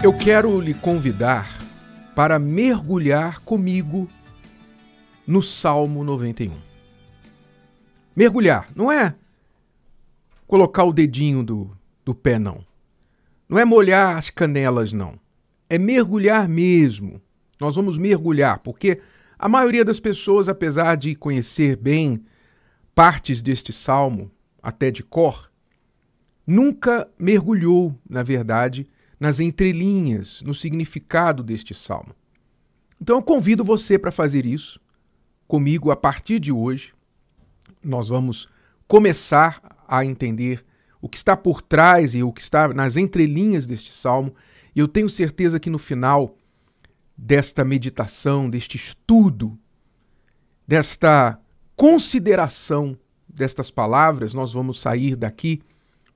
Eu quero lhe convidar para mergulhar comigo no Salmo 91. Mergulhar não é colocar o dedinho do, do pé, não. Não é molhar as canelas, não. É mergulhar mesmo. Nós vamos mergulhar, porque a maioria das pessoas, apesar de conhecer bem partes deste salmo, até de cor, nunca mergulhou, na verdade, nas entrelinhas, no significado deste salmo. Então eu convido você para fazer isso comigo a partir de hoje. Nós vamos começar a entender o que está por trás e o que está nas entrelinhas deste salmo, e eu tenho certeza que no final desta meditação, deste estudo, desta consideração destas palavras, nós vamos sair daqui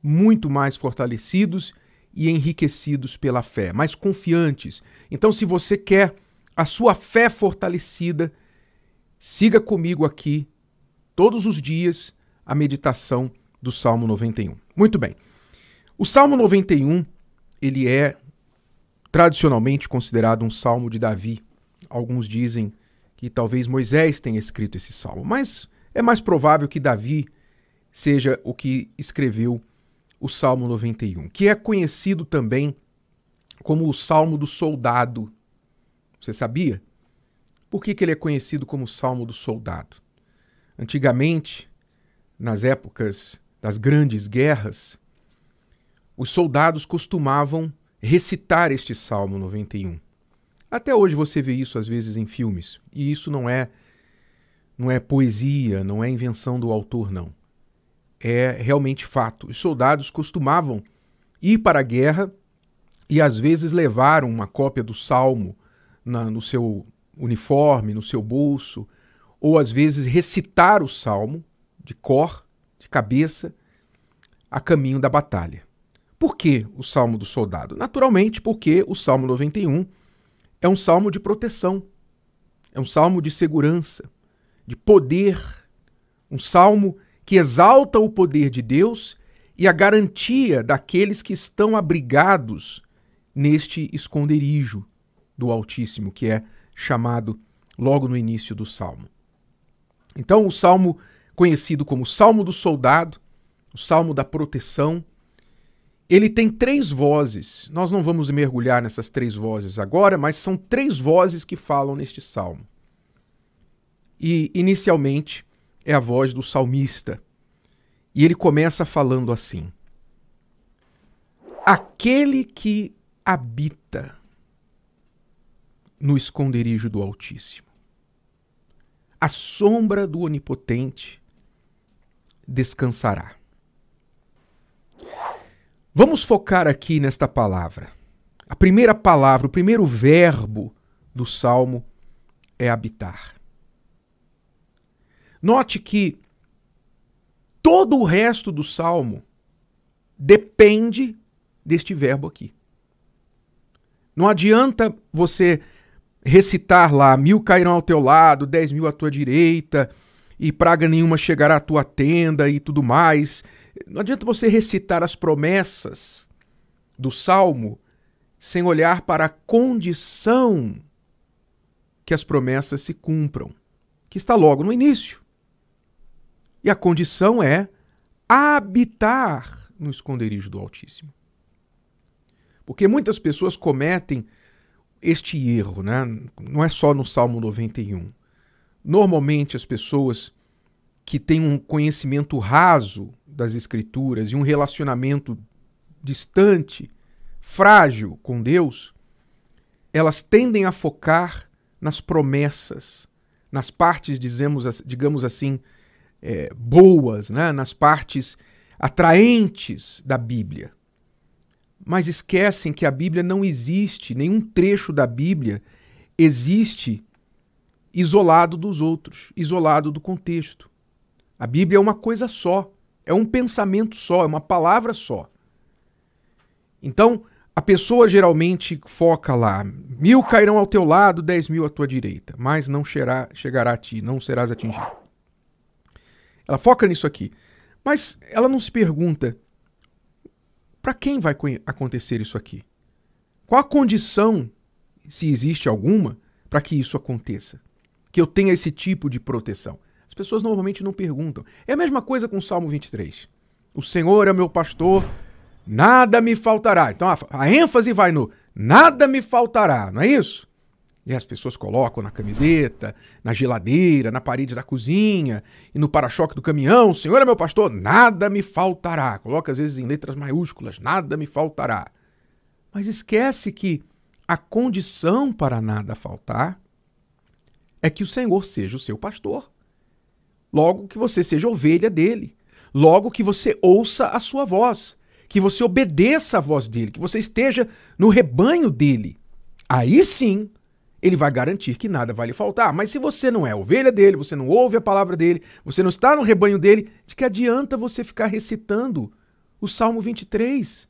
muito mais fortalecidos e enriquecidos pela fé, mais confiantes. Então, se você quer a sua fé fortalecida, siga comigo aqui todos os dias a meditação do Salmo 91. Muito bem. O Salmo 91, ele é tradicionalmente considerado um salmo de Davi. Alguns dizem que talvez Moisés tenha escrito esse salmo, mas é mais provável que Davi seja o que escreveu o Salmo 91, que é conhecido também como o Salmo do Soldado. Você sabia? Por que, que ele é conhecido como o Salmo do Soldado? Antigamente, nas épocas das grandes guerras, os soldados costumavam recitar este Salmo 91. Até hoje você vê isso às vezes em filmes, e isso não é não é poesia, não é invenção do autor não é realmente fato. Os soldados costumavam ir para a guerra e às vezes levaram uma cópia do salmo na, no seu uniforme, no seu bolso, ou às vezes recitar o salmo de cor, de cabeça, a caminho da batalha. Por que o salmo do soldado? Naturalmente, porque o salmo 91 é um salmo de proteção, é um salmo de segurança, de poder, um salmo que exalta o poder de Deus e a garantia daqueles que estão abrigados neste esconderijo do Altíssimo, que é chamado logo no início do salmo. Então, o salmo conhecido como Salmo do Soldado, o Salmo da Proteção, ele tem três vozes. Nós não vamos mergulhar nessas três vozes agora, mas são três vozes que falam neste salmo. E, inicialmente, é a voz do salmista. E ele começa falando assim: Aquele que habita no esconderijo do Altíssimo, a sombra do Onipotente descansará. Vamos focar aqui nesta palavra. A primeira palavra, o primeiro verbo do salmo é habitar. Note que todo o resto do salmo depende deste verbo aqui. Não adianta você recitar lá: mil cairão ao teu lado, dez mil à tua direita, e praga nenhuma chegará à tua tenda e tudo mais. Não adianta você recitar as promessas do salmo sem olhar para a condição que as promessas se cumpram, que está logo no início. E a condição é habitar no esconderijo do Altíssimo. Porque muitas pessoas cometem este erro, né? não é só no Salmo 91. Normalmente as pessoas que têm um conhecimento raso das Escrituras e um relacionamento distante, frágil com Deus, elas tendem a focar nas promessas, nas partes, dizemos, digamos assim, é, boas, né? nas partes atraentes da Bíblia. Mas esquecem que a Bíblia não existe, nenhum trecho da Bíblia existe isolado dos outros, isolado do contexto. A Bíblia é uma coisa só, é um pensamento só, é uma palavra só. Então, a pessoa geralmente foca lá: mil cairão ao teu lado, dez mil à tua direita, mas não chegará, chegará a ti, não serás atingido. Ela foca nisso aqui. Mas ela não se pergunta para quem vai acontecer isso aqui? Qual a condição, se existe alguma, para que isso aconteça? Que eu tenha esse tipo de proteção? As pessoas normalmente não perguntam. É a mesma coisa com o Salmo 23. O Senhor é meu pastor, nada me faltará. Então a, a ênfase vai no nada me faltará, não é isso? E né? as pessoas colocam na camiseta, na geladeira, na parede da cozinha e no para-choque do caminhão. Senhor é meu pastor, nada me faltará. Coloca às vezes em letras maiúsculas, nada me faltará. Mas esquece que a condição para nada faltar é que o Senhor seja o seu pastor. Logo que você seja ovelha dele. Logo que você ouça a sua voz. Que você obedeça à voz dele. Que você esteja no rebanho dele. Aí sim ele vai garantir que nada vai lhe faltar. Mas se você não é ovelha dele, você não ouve a palavra dele, você não está no rebanho dele, de que adianta você ficar recitando o Salmo 23?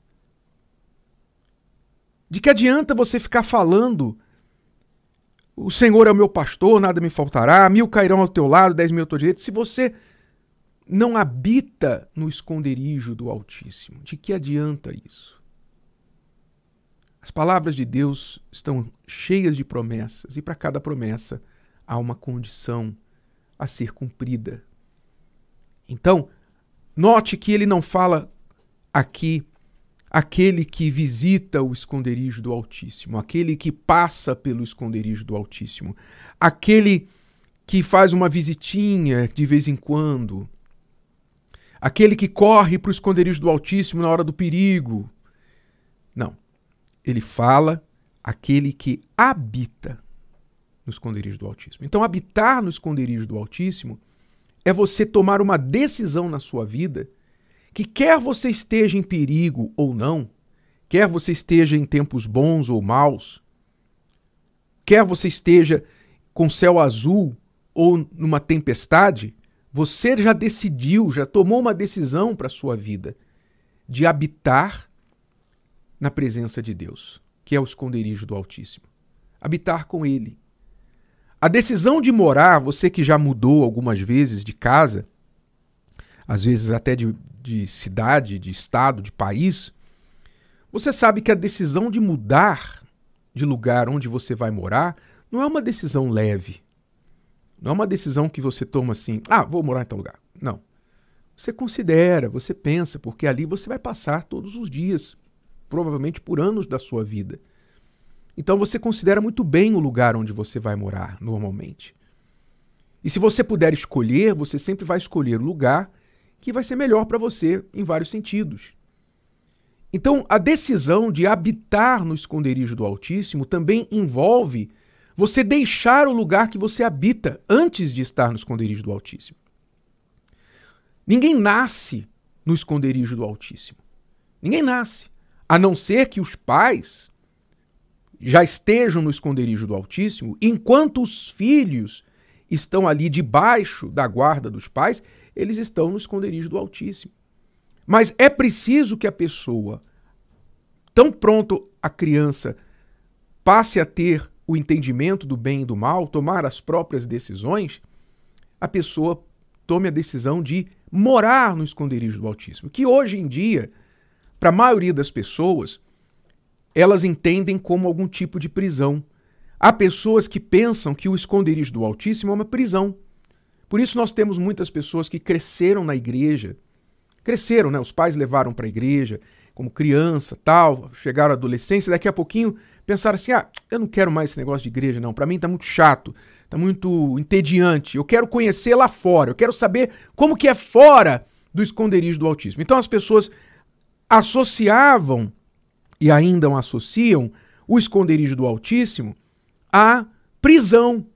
De que adianta você ficar falando o Senhor é o meu pastor, nada me faltará, mil cairão ao teu lado, dez mil ao teu direito. Se você não habita no esconderijo do Altíssimo, de que adianta isso? As palavras de Deus estão cheias de promessas, e para cada promessa há uma condição a ser cumprida. Então, note que ele não fala aqui aquele que visita o esconderijo do Altíssimo, aquele que passa pelo esconderijo do Altíssimo, aquele que faz uma visitinha de vez em quando, aquele que corre para o esconderijo do Altíssimo na hora do perigo. Não ele fala aquele que habita no esconderijo do Altíssimo. Então, habitar no esconderijo do Altíssimo é você tomar uma decisão na sua vida que, quer você esteja em perigo ou não, quer você esteja em tempos bons ou maus, quer você esteja com céu azul ou numa tempestade, você já decidiu, já tomou uma decisão para a sua vida de habitar na presença de Deus, que é o esconderijo do Altíssimo. Habitar com Ele. A decisão de morar, você que já mudou algumas vezes de casa, às vezes até de, de cidade, de estado, de país, você sabe que a decisão de mudar de lugar onde você vai morar não é uma decisão leve. Não é uma decisão que você toma assim, ah, vou morar em tal lugar. Não. Você considera, você pensa, porque ali você vai passar todos os dias provavelmente por anos da sua vida. Então você considera muito bem o lugar onde você vai morar, normalmente. E se você puder escolher, você sempre vai escolher o lugar que vai ser melhor para você em vários sentidos. Então, a decisão de habitar no esconderijo do Altíssimo também envolve você deixar o lugar que você habita antes de estar no esconderijo do Altíssimo. Ninguém nasce no esconderijo do Altíssimo. Ninguém nasce. A não ser que os pais já estejam no esconderijo do Altíssimo, enquanto os filhos estão ali debaixo da guarda dos pais, eles estão no esconderijo do Altíssimo. Mas é preciso que a pessoa, tão pronto a criança passe a ter o entendimento do bem e do mal, tomar as próprias decisões, a pessoa tome a decisão de morar no esconderijo do Altíssimo, que hoje em dia para a maioria das pessoas, elas entendem como algum tipo de prisão. Há pessoas que pensam que o esconderijo do Altíssimo é uma prisão. Por isso nós temos muitas pessoas que cresceram na igreja, cresceram, né? Os pais levaram para a igreja como criança, tal, chegaram à adolescência, daqui a pouquinho pensaram assim: "Ah, eu não quero mais esse negócio de igreja não, para mim tá muito chato, tá muito entediante. Eu quero conhecer lá fora, eu quero saber como que é fora do esconderijo do altíssimo Então as pessoas associavam e ainda associam o esconderijo do Altíssimo à prisão.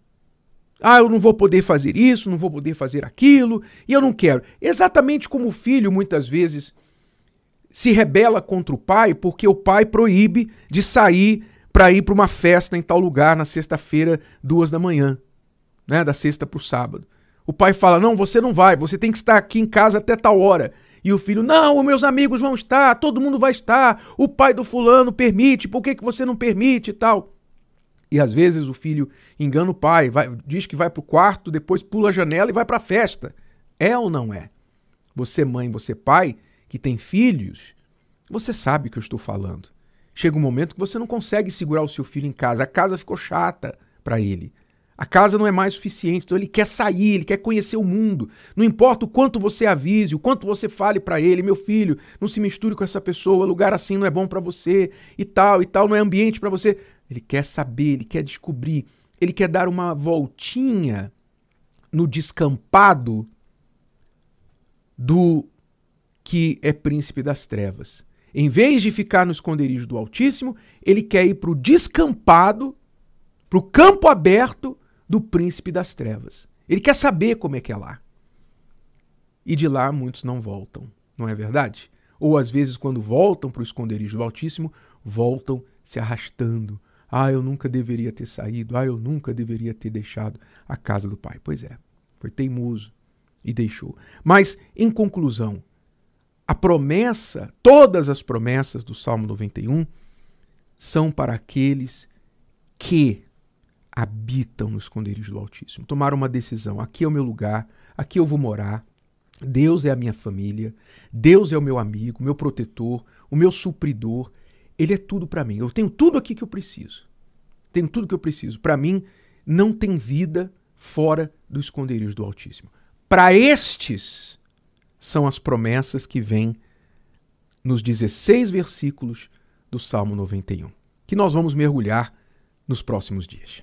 Ah, eu não vou poder fazer isso, não vou poder fazer aquilo, e eu não quero. Exatamente como o filho muitas vezes se rebela contra o pai porque o pai proíbe de sair para ir para uma festa em tal lugar na sexta-feira, duas da manhã, né? Da sexta para o sábado. O pai fala: Não, você não vai, você tem que estar aqui em casa até tal hora. E o filho, não, meus amigos vão estar, todo mundo vai estar, o pai do fulano permite, por que, que você não permite e tal? E às vezes o filho engana o pai, vai, diz que vai para o quarto, depois pula a janela e vai para a festa. É ou não é? Você, mãe, você, pai, que tem filhos, você sabe o que eu estou falando. Chega um momento que você não consegue segurar o seu filho em casa, a casa ficou chata para ele. A casa não é mais suficiente, então ele quer sair, ele quer conhecer o mundo. Não importa o quanto você avise, o quanto você fale para ele, meu filho, não se misture com essa pessoa, lugar assim não é bom para você, e tal, e tal, não é ambiente para você. Ele quer saber, ele quer descobrir, ele quer dar uma voltinha no descampado do que é príncipe das trevas. Em vez de ficar no esconderijo do Altíssimo, ele quer ir para o descampado, para o campo aberto, do príncipe das trevas. Ele quer saber como é que é lá. E de lá muitos não voltam, não é verdade? Ou às vezes, quando voltam para o esconderijo do Altíssimo, voltam se arrastando. Ah, eu nunca deveria ter saído. Ah, eu nunca deveria ter deixado a casa do pai. Pois é, foi teimoso e deixou. Mas, em conclusão, a promessa, todas as promessas do Salmo 91, são para aqueles que habitam no esconderijo do Altíssimo. Tomaram uma decisão: aqui é o meu lugar, aqui eu vou morar. Deus é a minha família, Deus é o meu amigo, meu protetor, o meu supridor. Ele é tudo para mim. Eu tenho tudo aqui que eu preciso. Tenho tudo que eu preciso. Para mim, não tem vida fora do esconderijo do Altíssimo. Para estes são as promessas que vêm nos 16 versículos do Salmo 91, que nós vamos mergulhar nos próximos dias.